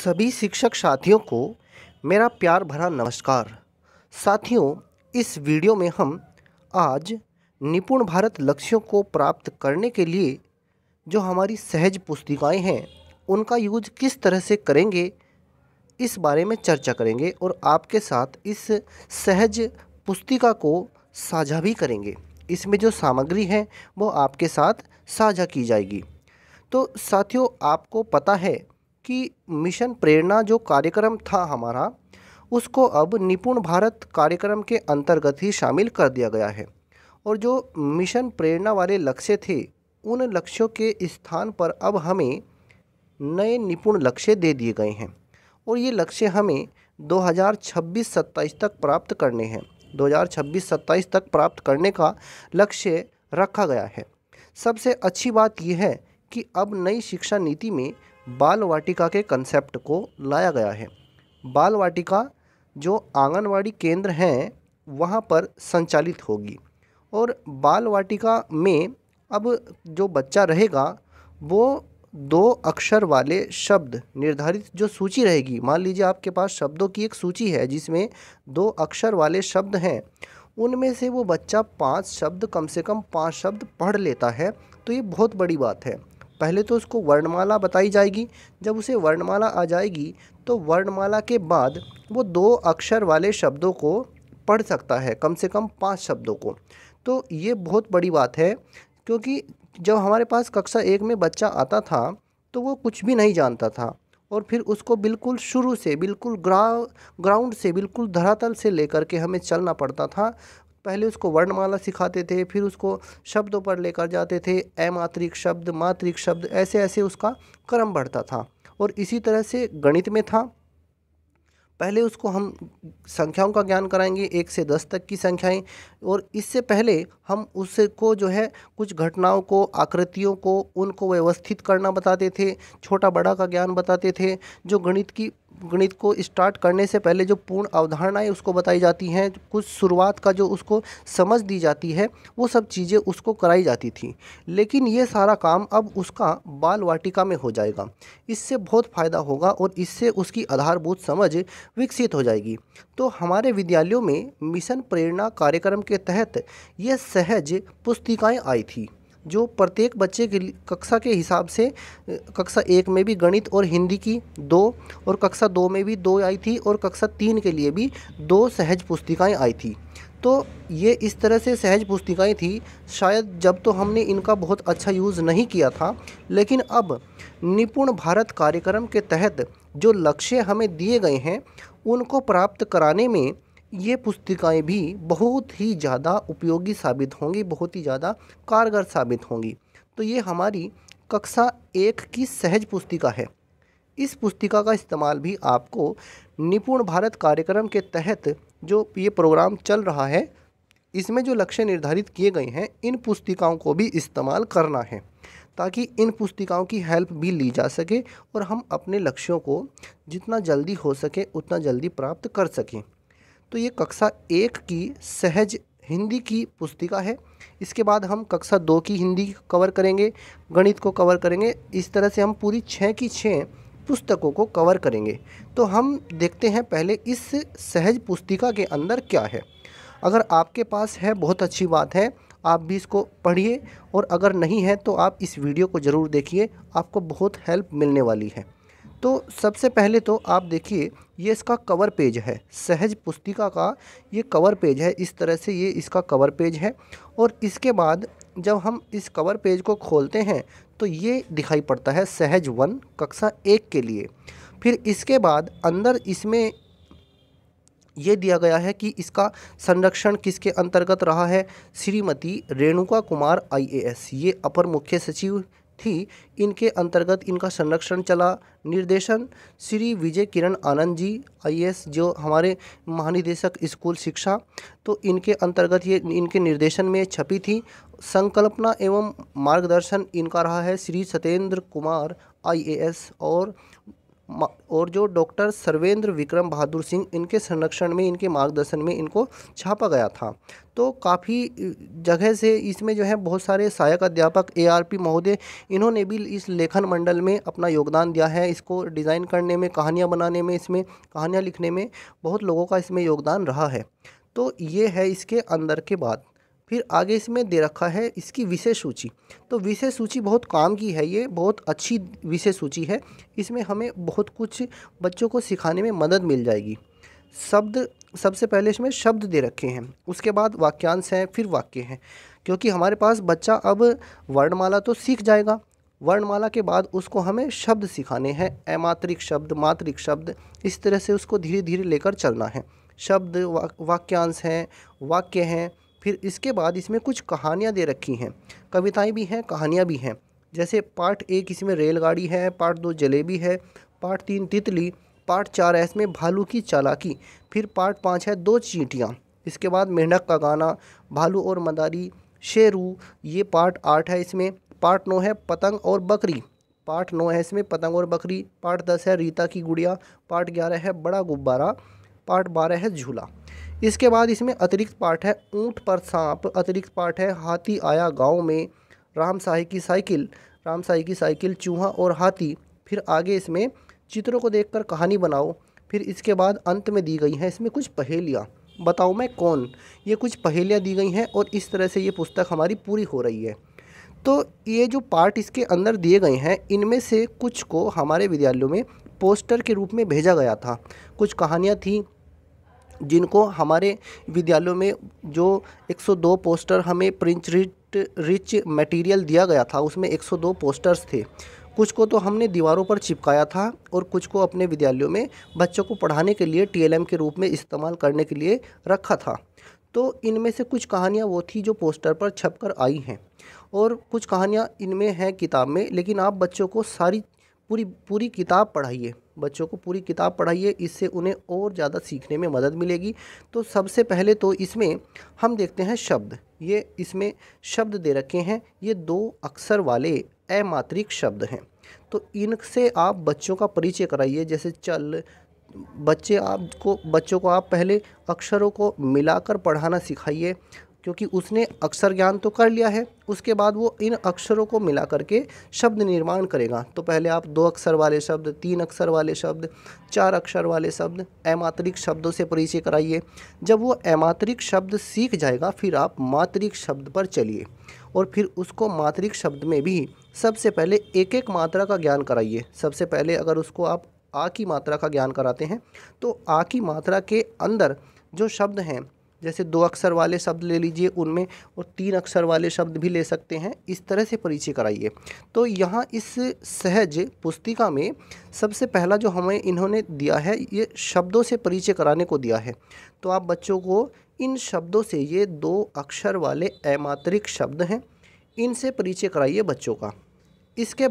सभी शिक्षक साथियों को मेरा प्यार भरा नमस्कार साथियों इस वीडियो में हम आज निपुण भारत लक्ष्यों को प्राप्त करने के लिए जो हमारी सहज पुस्तिकाएं हैं उनका यूज किस तरह से करेंगे इस बारे में चर्चा करेंगे और आपके साथ इस सहज पुस्तिका को साझा भी करेंगे इसमें जो सामग्री है वो आपके साथ साझा की जाएगी तो साथियों आपको पता है कि मिशन प्रेरणा जो कार्यक्रम था हमारा उसको अब निपुण भारत कार्यक्रम के अंतर्गत ही शामिल कर दिया गया है और जो मिशन प्रेरणा वाले लक्ष्य थे उन लक्ष्यों के स्थान पर अब हमें नए निपुण लक्ष्य दे दिए गए हैं और ये लक्ष्य हमें 2026-27 तक प्राप्त करने हैं 2026-27 तक प्राप्त करने का लक्ष्य रखा गया है सबसे अच्छी बात यह है कि अब नई शिक्षा नीति में बाल वाटिका के कंसेप्ट को लाया गया है बाल वाटिका जो आंगनवाड़ी केंद्र हैं वहाँ पर संचालित होगी और बाल वाटिका में अब जो बच्चा रहेगा वो दो अक्षर वाले शब्द निर्धारित जो सूची रहेगी मान लीजिए आपके पास शब्दों की एक सूची है जिसमें दो अक्षर वाले शब्द हैं उनमें से वो बच्चा पांच शब्द कम से कम पांच शब्द पढ़ लेता है तो ये बहुत बड़ी बात है पहले तो उसको वर्णमाला बताई जाएगी जब उसे वर्णमाला आ जाएगी तो वर्णमाला के बाद वो दो अक्षर वाले शब्दों को पढ़ सकता है कम से कम पाँच शब्दों को तो ये बहुत बड़ी बात है क्योंकि जब हमारे पास कक्षा एक में बच्चा आता था तो वो कुछ भी नहीं जानता था और फिर उसको बिल्कुल शुरू से बिल्कुल ग्रा ग्राउंड से बिल्कुल धरातल से लेकर के हमें चलना पड़ता था पहले उसको वर्णमाला सिखाते थे फिर उसको शब्दों पर लेकर जाते थे अमात्रिक शब्द मात्रिक शब्द ऐसे ऐसे उसका क्रम बढ़ता था और इसी तरह से गणित में था पहले उसको हम संख्याओं का ज्ञान कराएंगे एक से दस तक की संख्याएं और इससे पहले हम उसको जो है कुछ घटनाओं को आकृतियों को उनको व्यवस्थित करना बताते थे छोटा बड़ा का ज्ञान बताते थे जो गणित की गणित को स्टार्ट करने से पहले जो पूर्ण अवधारणाएं उसको बताई जाती हैं कुछ शुरुआत का जो उसको समझ दी जाती है वो सब चीज़ें उसको कराई जाती थी लेकिन ये सारा काम अब उसका बाल वाटिका में हो जाएगा इससे बहुत फ़ायदा होगा और इससे उसकी आधारभूत समझ विकसित हो जाएगी तो हमारे विद्यालयों में मिशन प्रेरणा कार्यक्रम के तहत ये सहज पुस्तिकाएँ आई थी जो प्रत्येक बच्चे के कक्षा के हिसाब से कक्षा एक में भी गणित और हिंदी की दो और कक्षा दो में भी दो आई थी और कक्षा तीन के लिए भी दो सहज पुस्तिकाएं आई थी तो ये इस तरह से सहज पुस्तिकाएं थी शायद जब तो हमने इनका बहुत अच्छा यूज़ नहीं किया था लेकिन अब निपुण भारत कार्यक्रम के तहत जो लक्ष्य हमें दिए गए हैं उनको प्राप्त कराने में ये पुस्तिकाएं भी बहुत ही ज़्यादा उपयोगी साबित होंगी बहुत ही ज़्यादा कारगर साबित होंगी तो ये हमारी कक्षा एक की सहज पुस्तिका है इस पुस्तिका का इस्तेमाल भी आपको निपुण भारत कार्यक्रम के तहत जो ये प्रोग्राम चल रहा है इसमें जो लक्ष्य निर्धारित किए गए हैं इन पुस्तिकाओं को भी इस्तेमाल करना है ताकि इन पुस्तिकाओं की हेल्प भी ली जा सके और हम अपने लक्ष्यों को जितना जल्दी हो सके उतना जल्दी प्राप्त कर सकें तो ये कक्षा एक की सहज हिंदी की पुस्तिका है इसके बाद हम कक्षा दो की हिंदी कवर करेंगे गणित को कवर करेंगे इस तरह से हम पूरी छः की छः पुस्तकों को कवर करेंगे तो हम देखते हैं पहले इस सहज पुस्तिका के अंदर क्या है अगर आपके पास है बहुत अच्छी बात है आप भी इसको पढ़िए और अगर नहीं है तो आप इस वीडियो को ज़रूर देखिए आपको बहुत हेल्प मिलने वाली है तो सबसे पहले तो आप देखिए ये इसका कवर पेज है सहज पुस्तिका का ये कवर पेज है इस तरह से ये इसका कवर पेज है और इसके बाद जब हम इस कवर पेज को खोलते हैं तो ये दिखाई पड़ता है सहज वन कक्षा एक के लिए फिर इसके बाद अंदर इसमें ये दिया गया है कि इसका संरक्षण किसके अंतर्गत रहा है श्रीमती रेणुका कुमार आईएएस ये अपर मुख्य सचिव थी इनके अंतर्गत इनका संरक्षण चला निर्देशन श्री विजय किरण आनंद जी आई जो हमारे महानिदेशक स्कूल शिक्षा तो इनके अंतर्गत ये इनके निर्देशन में छपी थी संकल्पना एवं मार्गदर्शन इनका रहा है श्री सत्येंद्र कुमार आईएएस और और जो डॉक्टर सर्वेंद्र विक्रम बहादुर सिंह इनके संरक्षण में इनके मार्गदर्शन में इनको छापा गया था तो काफ़ी जगह से इसमें जो है बहुत सारे सहायक अध्यापक एआरपी महोदय इन्होंने भी इस लेखन मंडल में अपना योगदान दिया है इसको डिज़ाइन करने में कहानियाँ बनाने में इसमें कहानियाँ लिखने में बहुत लोगों का इसमें योगदान रहा है तो ये है इसके अंदर के बाद फिर आगे इसमें दे रखा है इसकी विषय सूची तो विषय सूची बहुत काम की है ये बहुत अच्छी विषय सूची है इसमें हमें बहुत कुछ बच्चों को सिखाने में मदद मिल जाएगी शब्द सबसे पहले इसमें शब्द दे रखे हैं उसके बाद वाक्यांश हैं फिर वाक्य हैं क्योंकि हमारे पास बच्चा अब वर्णमाला तो सीख जाएगा वर्णमाला के बाद उसको हमें शब्द सिखाने हैं अमात्रिक शब्द मात्रिक शब्द इस तरह से उसको धीरे धीरे लेकर चलना है शब्द वा, वाक्यांश हैं वाक्य हैं फिर इसके बाद इसमें कुछ कहानियाँ दे रखी हैं कविताएँ भी हैं कहानियाँ भी हैं जैसे पार्ट एक इसमें रेलगाड़ी है पार्ट दो जलेबी है पार्ट तीन तितली पार्ट चार है इसमें भालू की चालाकी फिर पार्ट पाँच है दो चींटियाँ इसके बाद मेंढक का गाना भालू और मदारी शेरू ये पार्ट आठ है इसमें पार्ट नौ है पतंग और बकरी पार्ट नौ है इसमें पतंग और बकरी पार्ट दस है रीता की गुड़िया पार्ट ग्यारह है बड़ा गुब्बारा पार्ट बारह है झूला इसके बाद इसमें अतिरिक्त पाठ है ऊँट पर सांप अतिरिक्त पाठ है हाथी आया गाँव में राम साही की साइकिल राम साई की साइकिल चूहा और हाथी फिर आगे इसमें चित्रों को देखकर कहानी बनाओ फिर इसके बाद अंत में दी गई हैं इसमें कुछ पहेलियाँ बताओ मैं कौन ये कुछ पहेलियाँ दी गई हैं और इस तरह से ये पुस्तक हमारी पूरी हो रही है तो ये जो पार्ट इसके अंदर दिए गए हैं इनमें से कुछ को हमारे विद्यालयों में पोस्टर के रूप में भेजा गया था कुछ कहानियाँ थीं जिनको हमारे विद्यालयों में जो 102 पोस्टर हमें प्रिंट रिट रिच मटेरियल दिया गया था उसमें 102 पोस्टर्स थे कुछ को तो हमने दीवारों पर चिपकाया था और कुछ को अपने विद्यालयों में बच्चों को पढ़ाने के लिए टीएलएम के रूप में इस्तेमाल करने के लिए रखा था तो इनमें से कुछ कहानियाँ वो थी जो पोस्टर पर छप कर आई हैं और कुछ कहानियाँ इनमें हैं किताब में लेकिन आप बच्चों को सारी पूरी पूरी किताब पढ़ाइए बच्चों को पूरी किताब पढ़ाइए इससे उन्हें और ज़्यादा सीखने में मदद मिलेगी तो सबसे पहले तो इसमें हम देखते हैं शब्द ये इसमें शब्द दे रखे हैं ये दो अक्षर वाले अमात्रिक शब्द हैं तो इनसे आप बच्चों का परिचय कराइए जैसे चल बच्चे आपको बच्चों को आप पहले अक्षरों को मिलाकर पढ़ाना सिखाइए क्योंकि उसने अक्षर ज्ञान तो कर लिया है उसके बाद वो इन अक्षरों को मिला करके शब्द निर्माण करेगा तो पहले आप दो अक्षर वाले शब्द तीन अक्षर वाले शब्द चार अक्षर वाले शब्द ऐमात्रिक शब्दों से परिचय कराइए जब वो ऐमात्रिक शब्द सीख जाएगा फिर आप मात्रिक शब्द पर चलिए और फिर उसको मात्रिक शब्द में भी सबसे पहले एक एक मात्रा का ज्ञान कराइए सबसे पहले अगर उसको आप आ की मात्रा का ज्ञान कराते हैं तो आ की मात्रा के अंदर जो शब्द हैं जैसे दो अक्षर वाले शब्द ले लीजिए उनमें और तीन अक्षर वाले शब्द भी ले सकते हैं इस तरह से परिचय कराइए तो यहाँ इस सहज पुस्तिका में सबसे पहला जो हमें इन्होंने दिया है ये शब्दों से परिचय कराने को दिया है तो आप बच्चों को इन शब्दों से ये दो अक्षर वाले अमात्रिक शब्द हैं इनसे परिचय कराइए बच्चों का इसके